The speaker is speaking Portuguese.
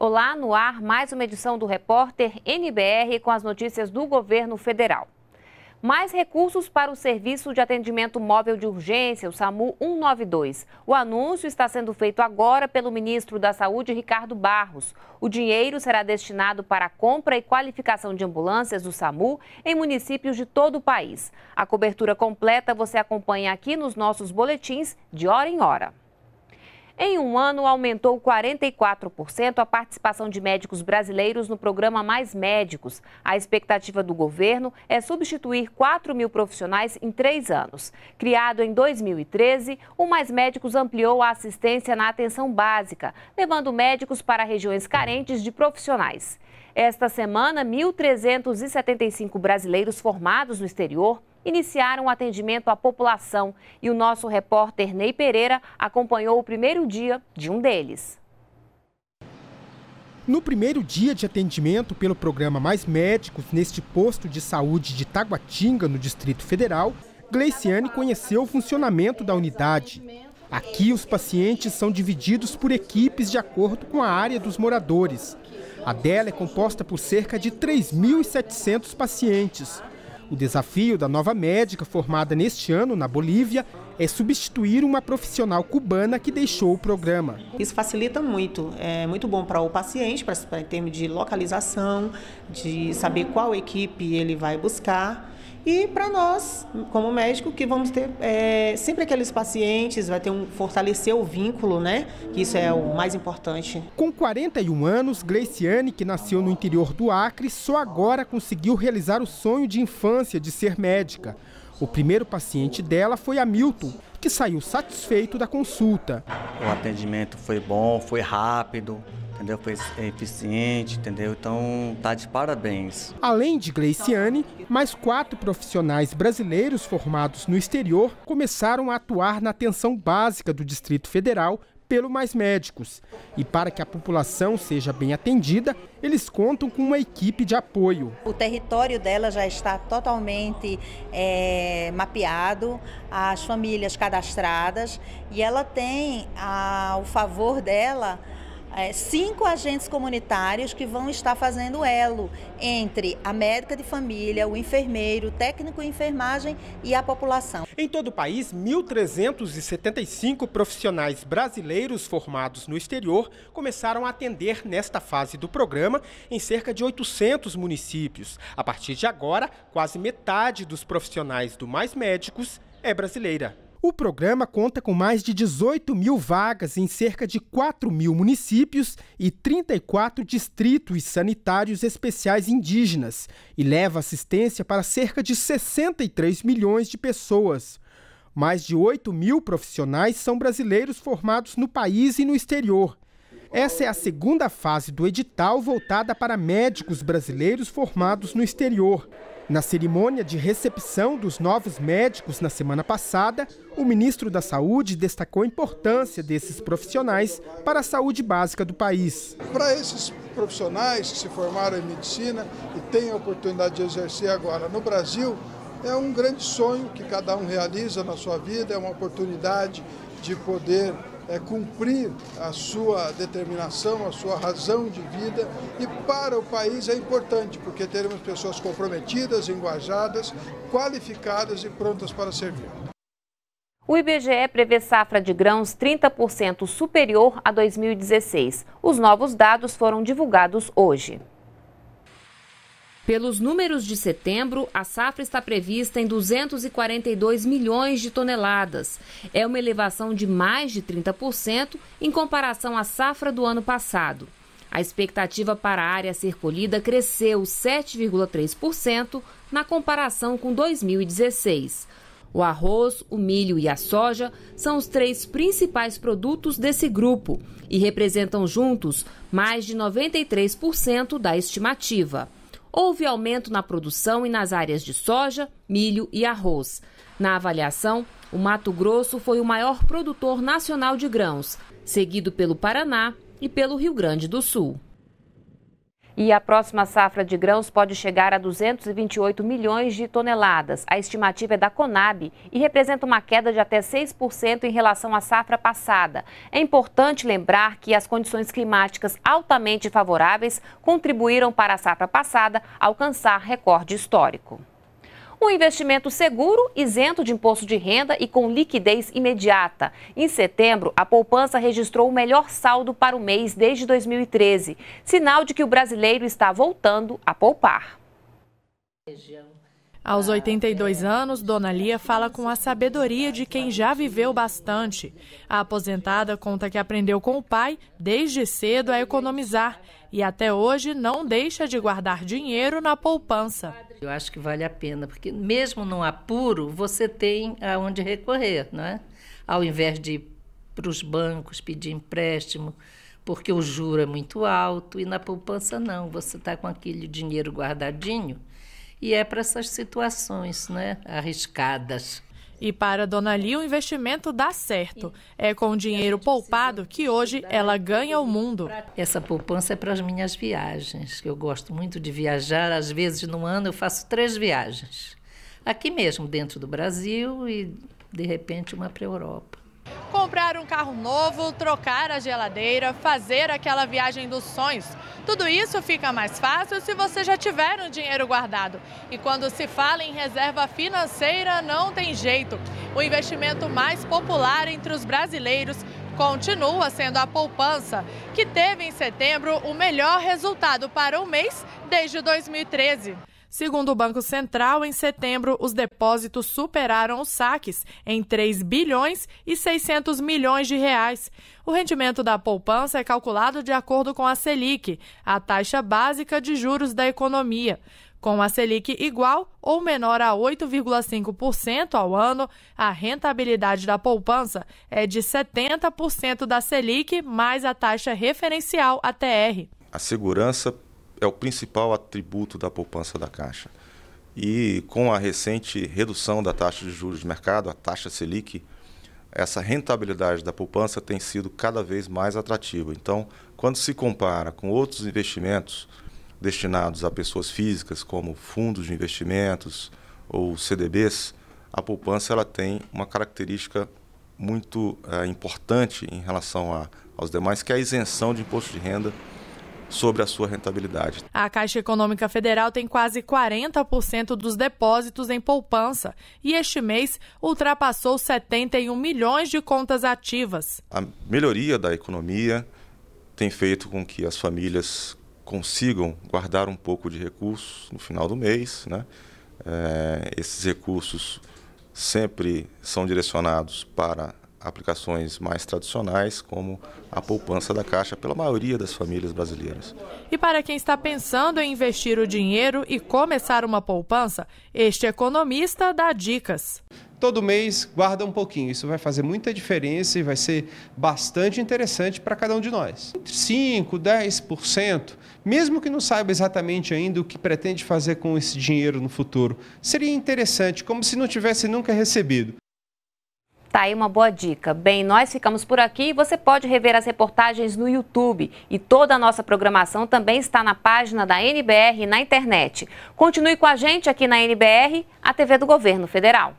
Olá no ar, mais uma edição do repórter NBR com as notícias do governo federal. Mais recursos para o Serviço de Atendimento Móvel de Urgência, o SAMU 192. O anúncio está sendo feito agora pelo ministro da Saúde, Ricardo Barros. O dinheiro será destinado para a compra e qualificação de ambulâncias do SAMU em municípios de todo o país. A cobertura completa você acompanha aqui nos nossos boletins de hora em hora. Em um ano, aumentou 44% a participação de médicos brasileiros no programa Mais Médicos. A expectativa do governo é substituir 4 mil profissionais em três anos. Criado em 2013, o Mais Médicos ampliou a assistência na atenção básica, levando médicos para regiões carentes de profissionais. Esta semana, 1.375 brasileiros formados no exterior iniciaram o atendimento à população e o nosso repórter Ney Pereira acompanhou o primeiro dia de um deles. No primeiro dia de atendimento pelo programa Mais Médicos, neste posto de saúde de Taguatinga, no Distrito Federal, Gleiciane conheceu o funcionamento da unidade. Aqui, os pacientes são divididos por equipes de acordo com a área dos moradores. A dela é composta por cerca de 3.700 pacientes. O desafio da nova médica formada neste ano na Bolívia é substituir uma profissional cubana que deixou o programa. Isso facilita muito, é muito bom para o paciente, para, em termos de localização, de saber qual equipe ele vai buscar e para nós, como médico, que vamos ter é, sempre aqueles pacientes, vai ter um fortalecer o vínculo, né? Que isso é o mais importante. Com 41 anos, Gleiciane, que nasceu no interior do Acre, só agora conseguiu realizar o sonho de infância de ser médica. O primeiro paciente dela foi a Milton, que saiu satisfeito da consulta. O atendimento foi bom, foi rápido, entendeu? Foi é, eficiente, entendeu? Então tá de parabéns. Além de Gleiciane, mais quatro profissionais brasileiros formados no exterior começaram a atuar na atenção básica do Distrito Federal pelo Mais Médicos. E para que a população seja bem atendida, eles contam com uma equipe de apoio. O território dela já está totalmente é, mapeado, as famílias cadastradas e ela tem a, o favor dela é, cinco agentes comunitários que vão estar fazendo elo entre a médica de família, o enfermeiro, o técnico em enfermagem e a população. Em todo o país, 1.375 profissionais brasileiros formados no exterior começaram a atender nesta fase do programa em cerca de 800 municípios. A partir de agora, quase metade dos profissionais do Mais Médicos é brasileira. O programa conta com mais de 18 mil vagas em cerca de 4 mil municípios e 34 distritos sanitários especiais indígenas e leva assistência para cerca de 63 milhões de pessoas. Mais de 8 mil profissionais são brasileiros formados no país e no exterior. Essa é a segunda fase do edital voltada para médicos brasileiros formados no exterior. Na cerimônia de recepção dos novos médicos na semana passada, o ministro da Saúde destacou a importância desses profissionais para a saúde básica do país. Para esses profissionais que se formaram em medicina e têm a oportunidade de exercer agora no Brasil, é um grande sonho que cada um realiza na sua vida, é uma oportunidade de poder é, cumprir a sua determinação, a sua razão de vida. E para o país é importante, porque teremos pessoas comprometidas, engajadas, qualificadas e prontas para servir. O IBGE prevê safra de grãos 30% superior a 2016. Os novos dados foram divulgados hoje. Pelos números de setembro, a safra está prevista em 242 milhões de toneladas. É uma elevação de mais de 30% em comparação à safra do ano passado. A expectativa para a área ser colhida cresceu 7,3% na comparação com 2016. O arroz, o milho e a soja são os três principais produtos desse grupo e representam juntos mais de 93% da estimativa. Houve aumento na produção e nas áreas de soja, milho e arroz. Na avaliação, o Mato Grosso foi o maior produtor nacional de grãos, seguido pelo Paraná e pelo Rio Grande do Sul. E a próxima safra de grãos pode chegar a 228 milhões de toneladas. A estimativa é da Conab e representa uma queda de até 6% em relação à safra passada. É importante lembrar que as condições climáticas altamente favoráveis contribuíram para a safra passada alcançar recorde histórico. Um investimento seguro, isento de imposto de renda e com liquidez imediata. Em setembro, a poupança registrou o melhor saldo para o mês desde 2013, sinal de que o brasileiro está voltando a poupar. Aos 82 anos, Dona Lia fala com a sabedoria de quem já viveu bastante. A aposentada conta que aprendeu com o pai desde cedo a economizar e até hoje não deixa de guardar dinheiro na poupança. Eu acho que vale a pena, porque mesmo num apuro, você tem aonde recorrer, não é? Ao invés de ir para os bancos pedir empréstimo, porque o juro é muito alto e na poupança não, você está com aquele dinheiro guardadinho e é para essas situações né, arriscadas. E para a Dona Li, o investimento dá certo. É com o dinheiro poupado que hoje ela ganha o mundo. Essa poupança é para as minhas viagens, eu gosto muito de viajar. Às vezes, no ano, eu faço três viagens. Aqui mesmo, dentro do Brasil e, de repente, uma para a Europa. Comprar um carro novo, trocar a geladeira, fazer aquela viagem dos sonhos. Tudo isso fica mais fácil se você já tiver um dinheiro guardado. E quando se fala em reserva financeira, não tem jeito. O investimento mais popular entre os brasileiros continua sendo a poupança, que teve em setembro o melhor resultado para o mês desde 2013. Segundo o Banco Central, em setembro, os depósitos superaram os saques em 3 bilhões e 600 milhões de reais. O rendimento da poupança é calculado de acordo com a Selic, a taxa básica de juros da economia. Com a Selic igual ou menor a 8,5% ao ano, a rentabilidade da poupança é de 70% da Selic mais a taxa referencial ATR. A segurança é o principal atributo da poupança da Caixa. E com a recente redução da taxa de juros de mercado, a taxa Selic, essa rentabilidade da poupança tem sido cada vez mais atrativa. Então, quando se compara com outros investimentos destinados a pessoas físicas, como fundos de investimentos ou CDBs, a poupança ela tem uma característica muito é, importante em relação a, aos demais, que é a isenção de imposto de renda sobre a sua rentabilidade. A Caixa Econômica Federal tem quase 40% dos depósitos em poupança e este mês ultrapassou 71 milhões de contas ativas. A melhoria da economia tem feito com que as famílias consigam guardar um pouco de recursos no final do mês. Né? É, esses recursos sempre são direcionados para aplicações mais tradicionais, como a poupança da Caixa, pela maioria das famílias brasileiras. E para quem está pensando em investir o dinheiro e começar uma poupança, este economista dá dicas. Todo mês guarda um pouquinho, isso vai fazer muita diferença e vai ser bastante interessante para cada um de nós. Entre 5, 10%, mesmo que não saiba exatamente ainda o que pretende fazer com esse dinheiro no futuro, seria interessante, como se não tivesse nunca recebido. Tá aí uma boa dica. Bem, nós ficamos por aqui. Você pode rever as reportagens no YouTube e toda a nossa programação também está na página da NBR na internet. Continue com a gente aqui na NBR, a TV do Governo Federal.